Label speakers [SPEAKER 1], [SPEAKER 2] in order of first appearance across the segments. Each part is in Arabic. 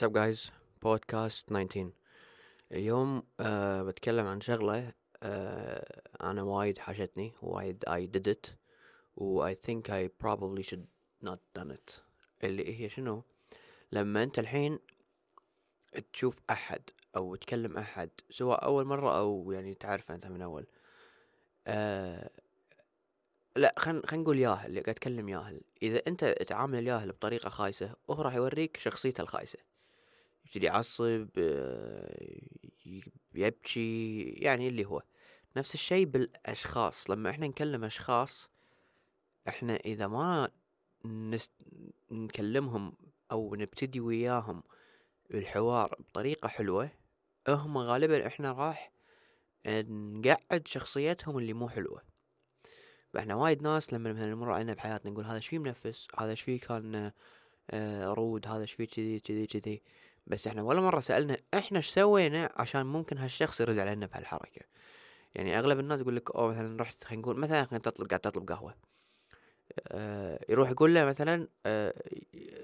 [SPEAKER 1] What's جايز بودكاست 19 اليوم آه بتكلم عن شغلة آه أنا وايد حاشتني وايد اي ديد ات و اي ثينك اي بروبلي شود نوت دان ات اللي هي شنو لما أنت الحين تشوف أحد أو تكلم أحد سواء أول مرة أو يعني تعرفه أنت من أول آه لا خلينا خلينا نقول ياهل اللي قاعد تكلم ياهل اذا انت تعامل الياهل بطريقه خايسه هو راح يوريك شخصيته الخايسه يبتدي يعصب آه، يبكي يعني اللي هو نفس الشيء بالأشخاص لما إحنا نكلم أشخاص إحنا إذا ما نست... نكلمهم أو نبتدي وياهم الحوار بطريقة حلوة هم غالبا إحنا راح نقعد شخصيتهم اللي مو حلوة فإحنا وايد ناس لما مثلا نمر علينا بحياتنا نقول هذا شفيه منفس هذا شفيه كان آه، رود هذا شفيه كذي كذي كذي بس احنا ولا مرة سألنا احنا ايش سوينا عشان ممكن هالشخص يرد علينا بهالحركة يعني اغلب الناس يقول لك اوه مثلا رحت خلينا نقول مثلا خلينا تطلب قاعد تطلب قهوة آه، يروح يقول له مثلا آه،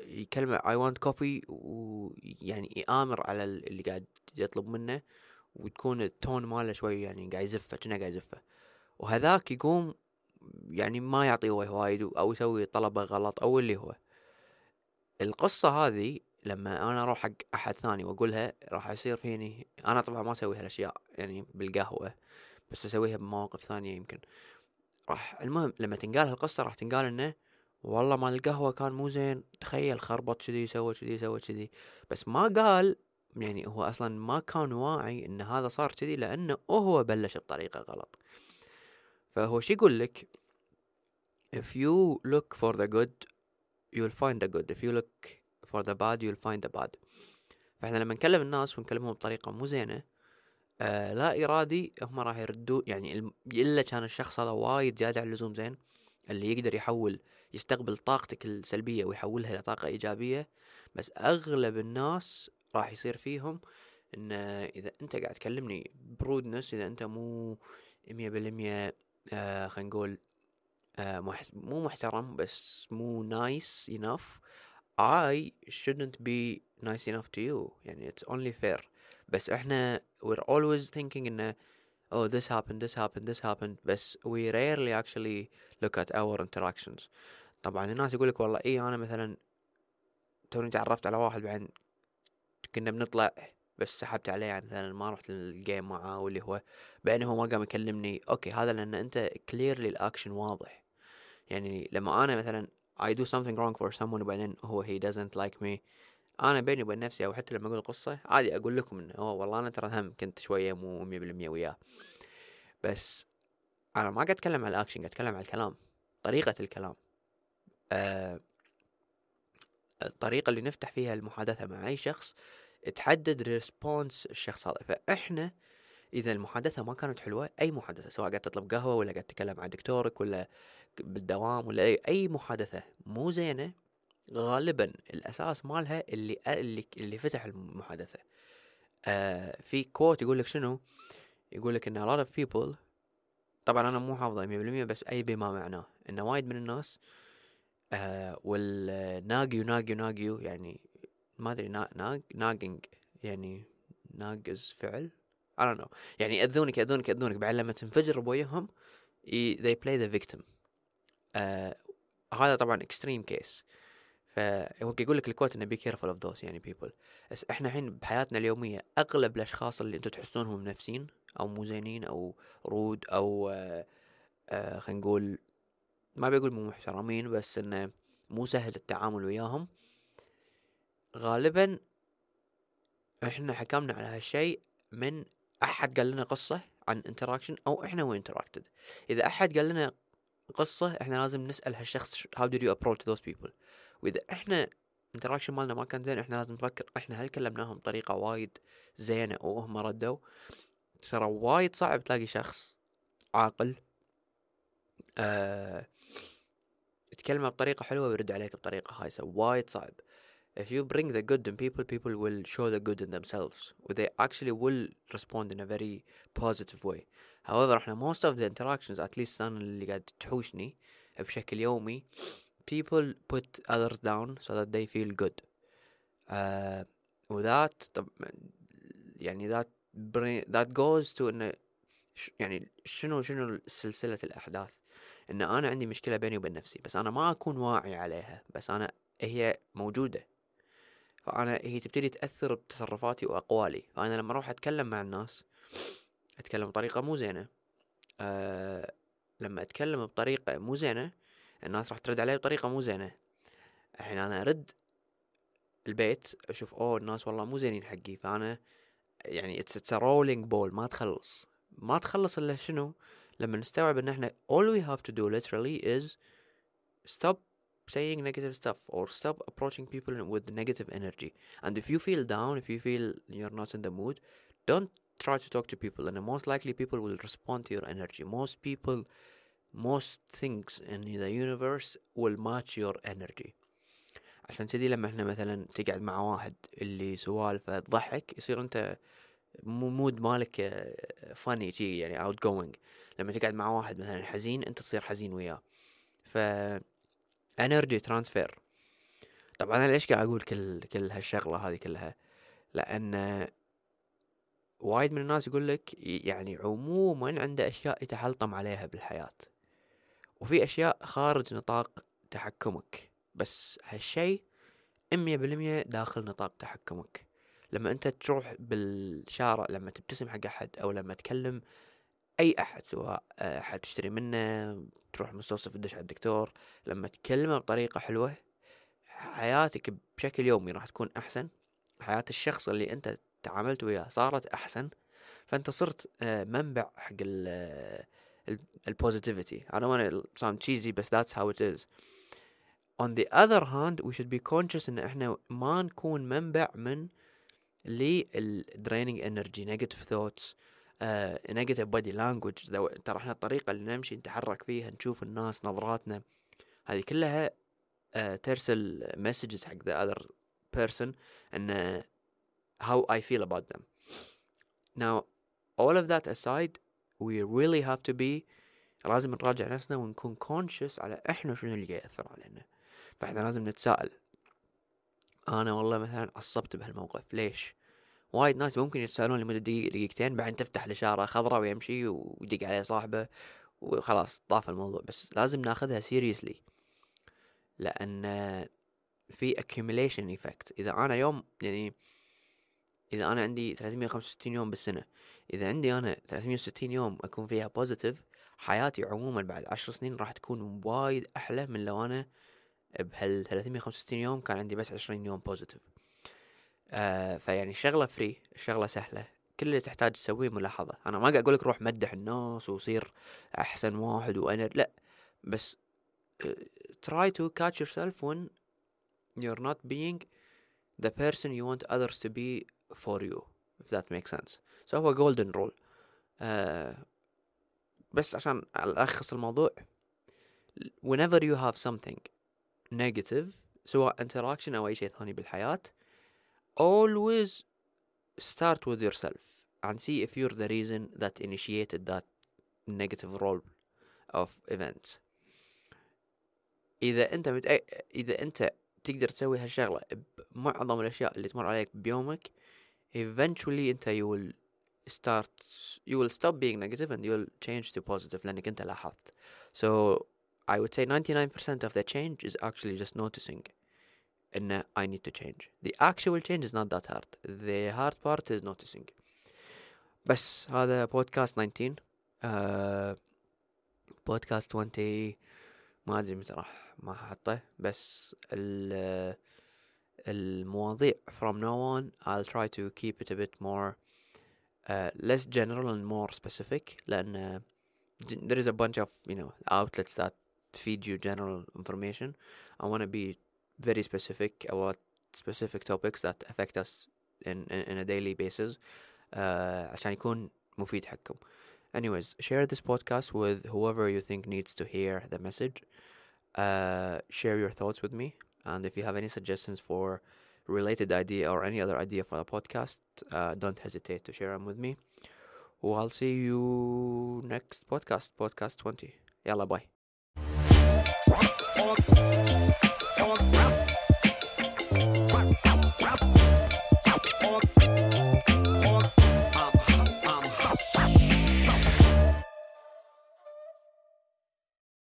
[SPEAKER 1] يكلمه اي ونت كوفي ويعني يامر على اللي قاعد يطلب منه وتكون التون ماله شوي يعني قاعد يزفه كنا قاعد يزفه وهذاك يقوم يعني ما يعطي هو وايد او يسوي طلبه غلط او اللي هو القصة هذه لما انا اروح حق احد ثاني واقولها راح يصير فيني انا طبعا ما اسوي هالاشياء يعني بالقهوه بس اسويها بمواقف ثانيه يمكن راح المهم لما تنقال هالقصه راح تنقال انه والله مال القهوه كان مو زين تخيل خربط كذي سوى كذي سوى كذي بس ما قال يعني هو اصلا ما كان واعي ان هذا صار كذي لانه هو بلش بطريقه غلط فهو شو يقول لك if you look for the good you'll find the good if you look for the bad you'll find the bad فاحنا لما نكلم الناس ونكلمهم بطريقه مو زينه آه لا ارادي هم راح يردوا يعني الا كان الشخص هذا وايد زياده عن اللزوم زين اللي يقدر يحول يستقبل طاقتك السلبيه ويحولها لطاقه ايجابيه بس اغلب الناس راح يصير فيهم ان اذا انت قاعد تكلمني برودنس اذا انت مو مية بالمية آه خلينا نقول آه مو محترم بس مو نايس enough I shouldn't be nice enough to you يعني it's only fair بس احنا we're always thinking انه oh this happened this happened this happened بس we rarely actually look at our interactions طبعا الناس يقول لك والله ايه انا مثلا توني تعرفت على واحد بعدين كنا بنطلع بس سحبت عليه يعني مثلا ما رحت للجيم معاه واللي هو بعدين هو ما قام يكلمني اوكي هذا لان انت كليرلي الاكشن واضح يعني لما انا مثلا I do something wrong for someone وبعدين هو he doesn't like me انا بيني وبين نفسي او حتى لما اقول القصة عادي اقول لكم انه هو والله انا ترى هم كنت شوية مو مية بالمية وياه بس انا ما قاعد اتكلم على الاكشن قاعد اتكلم على الكلام طريقة الكلام آه الطريقة اللي نفتح فيها المحادثة مع اي شخص تحدد ريسبونس الشخص هذا فاحنا اذا المحادثه ما كانت حلوه اي محادثه سواء قاعد تطلب قهوه ولا قاعد تتكلم مع دكتورك ولا بالدوام ولا اي, أي محادثه مو زينه غالبا الاساس مالها اللي اللي اللي فتح المحادثه آه في كوت يقول لك شنو يقول لك ان a lot of people طبعا انا مو حافظه 100% بس اي بما معناه ان وايد من الناس آه والناجيو ناجيو ناجيو يعني ما ادري ناج ناجينج يعني ناقز فعل I don't know يعني يأذونك يأذونك يأذونك بعد لما تنفجر بوجههم they play the victim uh, هذا طبعا extreme case فهو يقول لك الكوت انه بي careful اوف ذوز يعني بيبل بس احنا الحين بحياتنا اليوميه اغلب الاشخاص اللي انتم تحسونهم نفسين او مو زينين او رود او آه،, آه خلينا نقول ما بقول مو محترمين بس انه مو سهل التعامل وياهم غالبا احنا حكمنا على هالشيء من احد قال لنا قصه عن انتراكشن او احنا وين انتراكتد اذا احد قال لنا قصه احنا لازم نسال هالشخص هاو دو يو ابروتش ذوز بيبل واذا احنا الانتراكشن مالنا ما كان زين احنا لازم نفكر احنا هل كلمناهم بطريقه وايد زينه وهم ردوا ترى وايد صعب تلاقي شخص عاقل أه... تكلمه بطريقه حلوه ويرد عليك بطريقه هايسه وايد صعب if you bring the good in people, people will show the good in themselves. They actually will respond in a very positive way. However, most of the interactions, at least أنا اللي قاعد تحوشني بشكل يومي, people put others down so that they feel good. Uh, that, يعني that bring, that goes to إنه يعني شنو شنو سلسلة الأحداث؟ إن أنا عندي مشكلة بيني وبين نفسي بس أنا ما أكون واعي عليها بس أنا هي موجودة فانا هي تبتدي تاثر بتصرفاتي واقوالي فانا لما اروح اتكلم مع الناس اتكلم بطريقه مو زينه أه لما اتكلم بطريقه مو زينه الناس راح ترد علي بطريقه مو زينه الحين انا ارد البيت اشوف اوه الناس والله مو زينين حقي فانا يعني اتس رولينج بول ما تخلص ما تخلص الا شنو لما نستوعب ان احنا all we have to do literally is stop saying negative stuff or stop approaching people with negative energy and if you feel down if you feel you're not in the mood don't try to talk to people and most likely people will respond to your energy most people most things in the universe will match your energy عشان كذي لما احنا مثلا تقعد مع واحد اللي سوالفه تضحك يصير انت مود مالك فاني شي يعني اوت جوينج لما تقعد مع واحد مثلا حزين انت تصير حزين وياه ف انرجي ترانسفير طبعا انا ليش قاعد اقول كل كل هالشغله هذه كلها لان وايد من الناس يقول لك يعني عموما عنده اشياء يتحلطم عليها بالحياه وفي اشياء خارج نطاق تحكمك بس هالشيء مية بالمية داخل نطاق تحكمك لما انت تروح بالشارع لما تبتسم حق احد او لما تكلم اي احد سواء آه، حتشتري منه تروح المستوصف تدش على الدكتور لما تكلمه بطريقه حلوه حياتك بشكل يومي راح تكون احسن حياه الشخص اللي انت تعاملت وياه صارت احسن فانت صرت آه، منبع حق البوزيتيفيتي انا وانا want تشيزي بس ذاتس هاو ات از on the other hand we should be conscious ان احنا ما نكون منبع من للدريننج انرجي نيجاتيف ثوتس نيجاتيف بادي لانجوج ترى احنا الطريقه اللي نمشي نتحرك فيها نشوف الناس نظراتنا هذه كلها uh, ترسل مسجز حق ذا اذر بيرسون ان how I feel about them. Now all of that aside we really have to be لازم نراجع نفسنا ونكون conscious على احنا شنو اللي قاعد يأثر علينا فاحنا لازم نتساءل انا والله مثلا عصبت بهالموقف ليش وايد ناس ممكن يتسالون لمده دقيقة دقيقتين بعدين تفتح الاشاره خضراء ويمشي ويدق عليه صاحبه وخلاص طاف الموضوع بس لازم ناخذها سيريسلي لان في accumulation effect اذا انا يوم يعني اذا انا عندي 365 يوم بالسنه اذا عندي انا 360 يوم اكون فيها بوزيتيف حياتي عموما بعد عشر سنين راح تكون وايد احلى من لو انا بهال 365 يوم كان عندي بس 20 يوم بوزيتيف آه فيعني الشغله فري الشغله سهله كل اللي تحتاج تسويه ملاحظه انا ما قاعد اقول لك روح مدح الناس وصير احسن واحد وانا لا بس try to catch yourself when you're not being the person you want others to be for you if that makes sense so هو golden rule بس عشان ألخص الموضوع whenever you have something negative سواء interaction أو أي شيء ثاني بالحياة always start with yourself and see if you're the reason that initiated that negative role of events اذا انت متأ... اذا انت تقدر تسوي هالشغله بمعظم الاشياء اللي تمر عليك بيومك eventually انت you will start you will stop being negative and you'll change to positive لانك انت لاحظت so I would say 99% of the change is actually just noticing and I need to change the actual change is not that hard the hard part is noticing بس هذا بودكاست 19 uh, podcast بودكاست 20 ما ادري متى راح ما ححطه بس ال المواضيع from now on I'll try to keep it a bit more uh, less general and more specific لأن uh, there is a bunch of you know outlets that feed you general information I want to be very specific about specific topics that affect us in, in, in a daily basis uh, عشان يكون مفيد حقكم anyways share this podcast with whoever you think needs to hear the message uh, share your thoughts with me and if you have any suggestions for related idea or any other idea for the podcast uh, don't hesitate to share them with me I'll see you next podcast podcast 20 Yalla, bye.